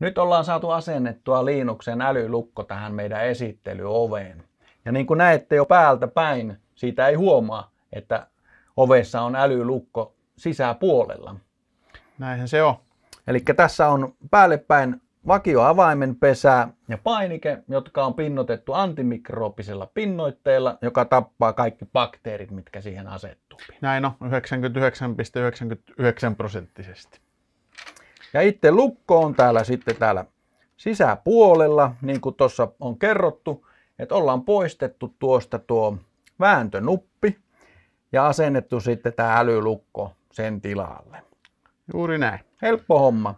Nyt ollaan saatu asennettua Linuxen älylukko tähän meidän esittelyoveen. Ja niin kuin näette jo päältä päin, siitä ei huomaa, että ovessa on älylukko sisäpuolella. Näinhän se on. Eli tässä on päälle päin pesää ja painike, jotka on pinnotettu antimikroopisella pinnoitteella, joka tappaa kaikki bakteerit, mitkä siihen asettuu. Näin on, 99,99 prosenttisesti. Ja itse lukko on täällä sitten täällä sisäpuolella, niin kuin tuossa on kerrottu, että ollaan poistettu tuosta tuo vääntönuppi ja asennettu sitten tämä älylukko sen tilalle. Juuri näin. Helppo homma.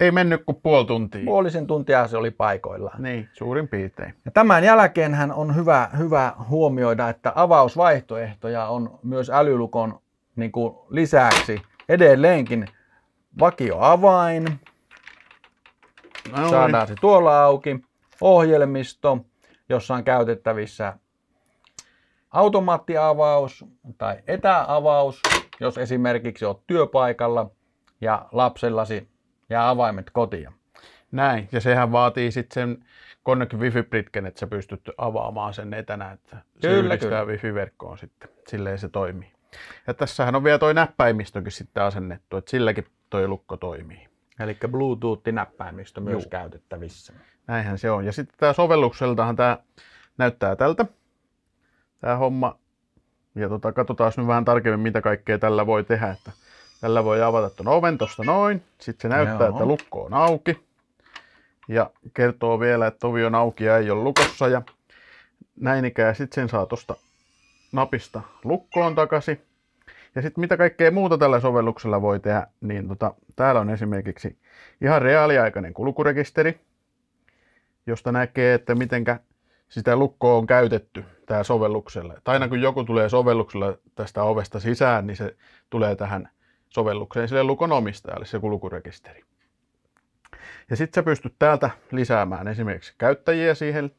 Ei mennyt kuin puoli tuntia. Puolisen tuntia se oli paikoillaan. Niin, suurin piirtein. Ja tämän jälkeenhän on hyvä, hyvä huomioida, että avausvaihtoehtoja on myös älylukon niin kuin lisäksi edelleenkin vakioavain. No niin. Saadaan se tuolla auki. Ohjelmisto, jossa on käytettävissä automaattiavaus tai etäavaus, jos esimerkiksi olet työpaikalla ja lapsellasi ja avaimet kotiin. Näin, ja sehän vaatii sitten sen Connect wifi pritken että sä pystyt avaamaan sen etänä, että se yhdistää wi wifi-verkkoon sitten. Silleen se toimii. Ja tässähän on vielä toi näppäimistökin sitten asennettu, että silläkin toi lukko toimii. Eli Bluetooth-näppäimistö myös Juu. käytettävissä. Näinhän se on. Ja sitten tämä sovellukseltahan tämä näyttää tältä, tämä homma. Ja tota, katsotaan nyt vähän tarkemmin, mitä kaikkea tällä voi tehdä. Että tällä voi avata tuon oven tuosta noin. Sitten se näyttää, Joo. että lukko on auki. Ja kertoo vielä, että ovi on auki ja ei ole lukossa. Ja näin ikään sitten sen saa tuosta napista lukkoon takaisin. Ja sitten mitä kaikkea muuta tällä sovelluksella voi tehdä, niin tota, täällä on esimerkiksi ihan reaaliaikainen kulkurekisteri, josta näkee, että mitenkä sitä lukkoa on käytetty tämä sovelluksella. Tai aina kun joku tulee sovelluksella tästä ovesta sisään, niin se tulee tähän sovellukseen sille lukon omistajalle, se kulkurekisteri. Ja sitten sä pystyt täältä lisäämään esimerkiksi käyttäjiä siihen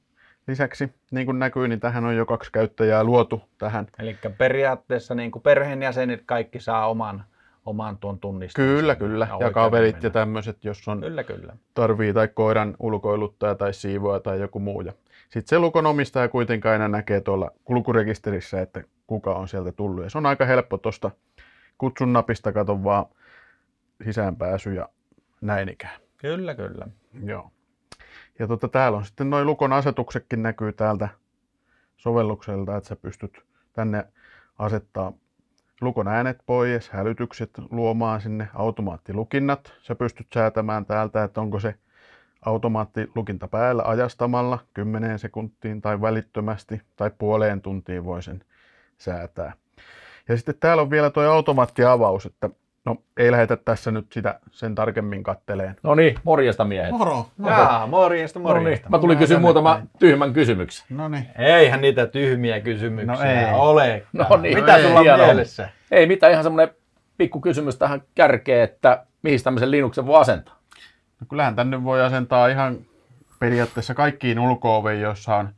Lisäksi, niin kuin näkyy, niin tähän on jo kaksi käyttäjää luotu tähän. Eli periaatteessa niin kuin perheenjäsenet kaikki saa oman, oman tuon tunnistamisen. Kyllä, kyllä. Ja, ja kaverit mennä. ja tämmöiset, jos on kyllä, kyllä. tarvii tai koiran ulkoiluttaja tai siivoa tai joku muu. Ja sitten se lukon omistaja kuitenkin aina näkee tuolla kulkurekisterissä, että kuka on sieltä tullut. Ja se on aika helppo tuosta kutsun napista katon vaan sisäänpääsy ja näin ikään. Kyllä, kyllä. Joo. Ja tota, täällä on sitten noin lukon asetuksetkin näkyy täältä sovellukselta, että sä pystyt tänne asettaa lukon äänet pois, hälytykset luomaan sinne, automaattilukinnat. Sä pystyt säätämään täältä, että onko se automaattilukinta päällä ajastamalla 10 sekuntiin tai välittömästi tai puoleen tuntiin voi sen säätää. Ja sitten täällä on vielä tuo automaattiavaus, että No ei lähetä tässä nyt sitä sen tarkemmin katteleen. No niin, morjesta miehet. Moro. moro. Jaa, morjesta, no niin, morjesta. niin, Mä tulin kysyä muutama näin. tyhmän kysymyksen. No niin. Eihän niitä tyhmiä kysymyksiä no ei. ole. No niin. Mitä no, sulla on mielessä? Ei mitään, ihan semmoinen pikku kysymys tähän kärkeen, että mihin tämmöisen Linuxen voi asentaa? No kyllähän tänne voi asentaa ihan periaatteessa kaikkiin ulko jossa on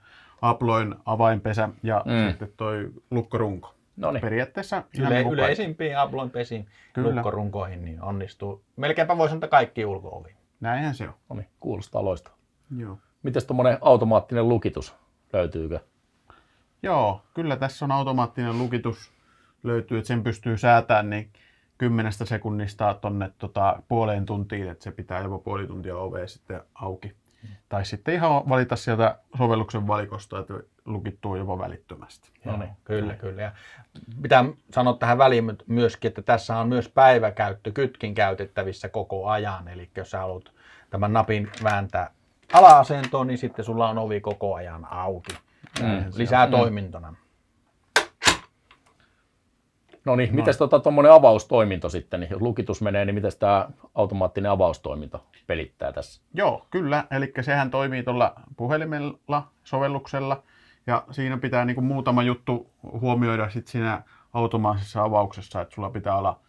aploin avainpesä ja mm. sitten toi lukkorunko. Noniin. Periaatteessa Yle, yleisimpiin Abloin pesiin lukkorunkoihin niin onnistuu. Melkeinpä voisi sanoa, kaikki ulko -oviin. Näinhän se on. No niin, kuulostaa loista. Joo. Mites tuommoinen automaattinen lukitus, löytyykö? Joo, kyllä tässä on automaattinen lukitus löytyy, että sen pystyy säätämään niin kymmenestä sekunnista tuonne tota, puoleen tuntiin, että se pitää jopa puoli tuntia ovea sitten auki. Tai sitten ihan valita sieltä sovelluksen valikosta, että lukittuu jopa välittömästi. No niin, kyllä, kyllä. Ja pitää sanoa tähän väliin myöskin, että tässä on myös päiväkäyttö kytkin käytettävissä koko ajan. Eli jos sä haluat tämän napin vääntää ala-asentoon, niin sitten sulla on ovi koko ajan auki. Mm, lisää on. Mm. toimintona. Mm. No niin, miten tota, tuommoinen avaustoiminto sitten, niin jos lukitus menee, niin miten tämä automaattinen avaustoiminto pelittää tässä? Joo, kyllä, eli sehän toimii tuolla puhelimella, sovelluksella, ja siinä pitää niin kuin muutama juttu huomioida sitten siinä automaattisessa avauksessa, että sulla pitää olla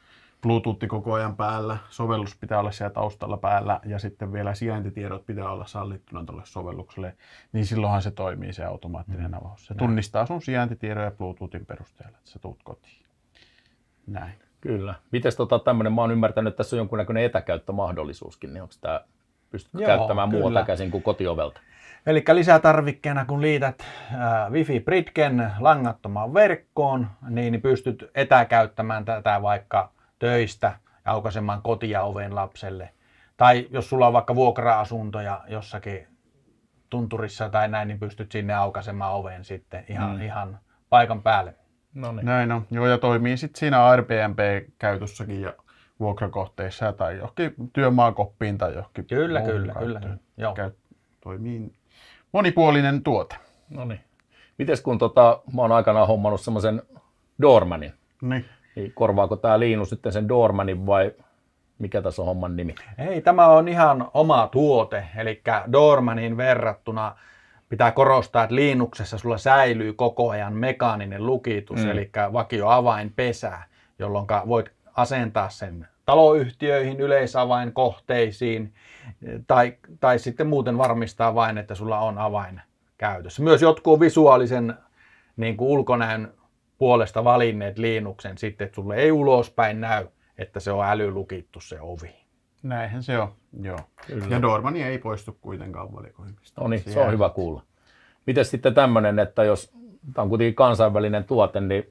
Bluetooth koko ajan päällä, sovellus pitää olla siellä taustalla päällä ja sitten vielä sijaintitiedot pitää olla sallittuna tuolle sovellukselle, niin silloinhan se toimii se automaattinen mm. avaus. Se tunnistaa sun sijaintitiedon ja Bluetoothin perusteella, että sä tuut kotiin. Näin. Kyllä. Miten tota, tämmöinen, mä oon ymmärtänyt, että tässä on jonkunnäköinen etäkäyttömahdollisuuskin, niin onko tämä, pystytkö Joo, käyttämään kyllä. muualta käsin kuin kotiovelta? Eli lisätarvikkeena, kun liität äh, wi fi Britken langattomaan verkkoon, niin pystyt etäkäyttämään tätä vaikka töistä ja aukaisemaan kotia oven lapselle. Tai jos sulla on vaikka vuokra-asuntoja jossakin tunturissa tai näin, niin pystyt sinne aukaisemaan oven sitten ihan, mm. ihan paikan päälle. Noniin. Näin on. Joo, ja toimii sitten siinä Airbnb-käytössäkin ja vuokrakohteissa tai johonkin työmaakoppiin tai johonkin. Kyllä, kyllä, kyllä. Joo. Käy, toimii monipuolinen tuote. No niin. Mites kun tota, mä oon aikanaan hommannut semmoisen Dormanin, niin. niin korvaako tämä liinu sitten sen Dormanin vai mikä tässä on homman nimi? Ei, tämä on ihan oma tuote, eli Dormanin verrattuna pitää korostaa, että Linuxessa sulla säilyy koko ajan mekaaninen lukitus, mm. eli vakioavainpesä, jolloin voit asentaa sen taloyhtiöihin, yleisavainkohteisiin tai, tai sitten muuten varmistaa vain, että sulla on avain käytössä. Myös jotkut visuaalisen niin kuin ulkonäön puolesta valinneet Linuxen sitten, että sulle ei ulospäin näy, että se on älylukittu se ovi. Näinhän se on, joo. Kyllä. Ja Dormani ei poistu kuitenkaan valikoimista. No niin, se, se on hyvä kuulla. Miten sitten tämmöinen, että jos tämä on kuitenkin kansainvälinen tuote, niin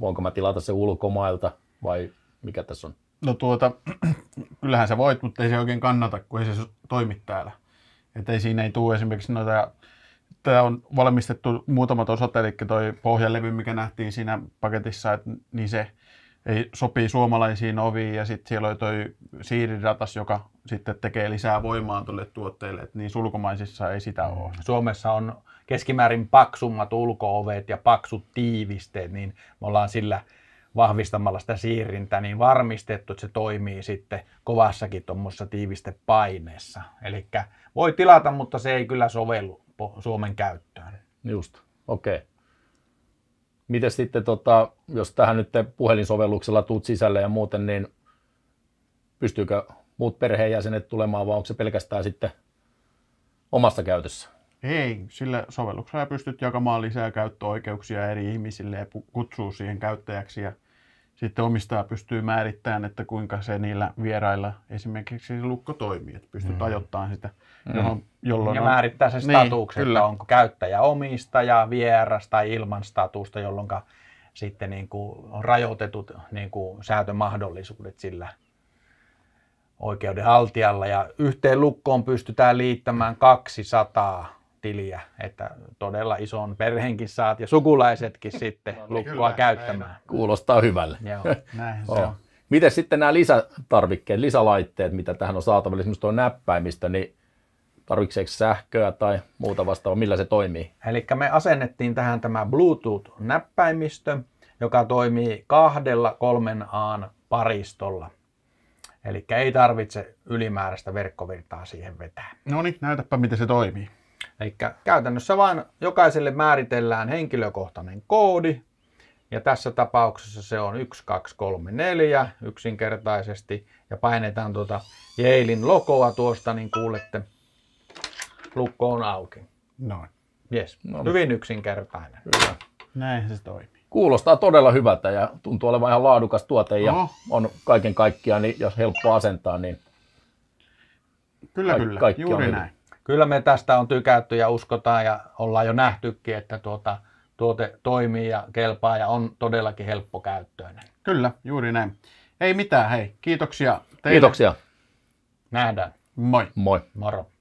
voinko mä tilata se ulkomailta vai mikä tässä on? No tuota, kyllähän sä voit, mutta ei se oikein kannata, kun ei se toimi täällä. Että ei siinä ei tule esimerkiksi noita, tämä on valmistettu muutamat osat, eli toi pohjalevy, mikä nähtiin siinä paketissa, että, niin se ei, sopii suomalaisiin oviin ja sitten siellä oli toi siiriratas, joka sitten tekee lisää voimaa tuolle tuotteelle, että niin ulkomaisissa ei sitä ole. Mm. Suomessa on keskimäärin paksummat ulkoovet ja paksut tiivisteet, niin me ollaan sillä vahvistamalla sitä siirrintä, niin varmistettu, että se toimii sitten kovassakin tuommoisessa tiivistepaineessa. Eli voi tilata, mutta se ei kyllä sovellu Suomen käyttöön. Just, okei. Okay. Miten sitten, tota, jos tähän nyt puhelinsovelluksella tuut sisälle ja muuten, niin pystyykö muut perheenjäsenet tulemaan vai onko se pelkästään sitten omassa käytössä? Ei, sillä sovelluksella pystyt jakamaan lisää käyttöoikeuksia eri ihmisille ja kutsuu siihen käyttäjäksi ja sitten omistaja pystyy määrittämään, että kuinka se niillä vierailla esimerkiksi se lukko toimii, että pystyt mm. ajoittamaan sitä, mm. johon, jolloin... Ja on... määrittää se niin, statuksen, niin, että onko käyttäjä omistaja, vieras tai ilman statusta, jolloin sitten niin kuin on rajoitetut niin kuin säätömahdollisuudet sillä oikeudenhaltijalla. Ja yhteen lukkoon pystytään liittämään 200 tiliä, että todella ison perheenkin saat ja sukulaisetkin sitten no, niin. lukkua käyttämään. Näin. Kuulostaa hyvälle. Joo, näin se on. Miten sitten nämä lisätarvikkeet, lisälaitteet, mitä tähän on saatavilla, esimerkiksi tuo näppäimistä, niin tarvitseeko sähköä tai muuta vastaavaa, millä se toimii? Eli me asennettiin tähän tämä Bluetooth-näppäimistö, joka toimii kahdella kolmen aan paristolla. Eli ei tarvitse ylimääräistä verkkovirtaa siihen vetää. No niin, näytäpä miten se toimii. Eli käytännössä vain jokaiselle määritellään henkilökohtainen koodi, ja tässä tapauksessa se on 1234 yksinkertaisesti, ja painetaan tuota Jailin logoa tuosta, niin kuulette, lukko on auki. Noin. Yes. No. Niin. Hyvin yksinkertainen. Hyvä. Näin se toimii. Kuulostaa todella hyvältä ja tuntuu olevan ihan laadukas tuote ja Oho. on kaiken kaikkiaan, niin jos helppo asentaa, niin Kyllä, ka- kyllä. Kaikki Juuri on näin. Hyvin kyllä me tästä on tykätty ja uskotaan ja ollaan jo nähtykin, että tuota, tuote toimii ja kelpaa ja on todellakin helppokäyttöinen. Kyllä, juuri näin. Ei mitään, hei. Kiitoksia teille. Kiitoksia. Nähdään. Moi. Moi. Moro.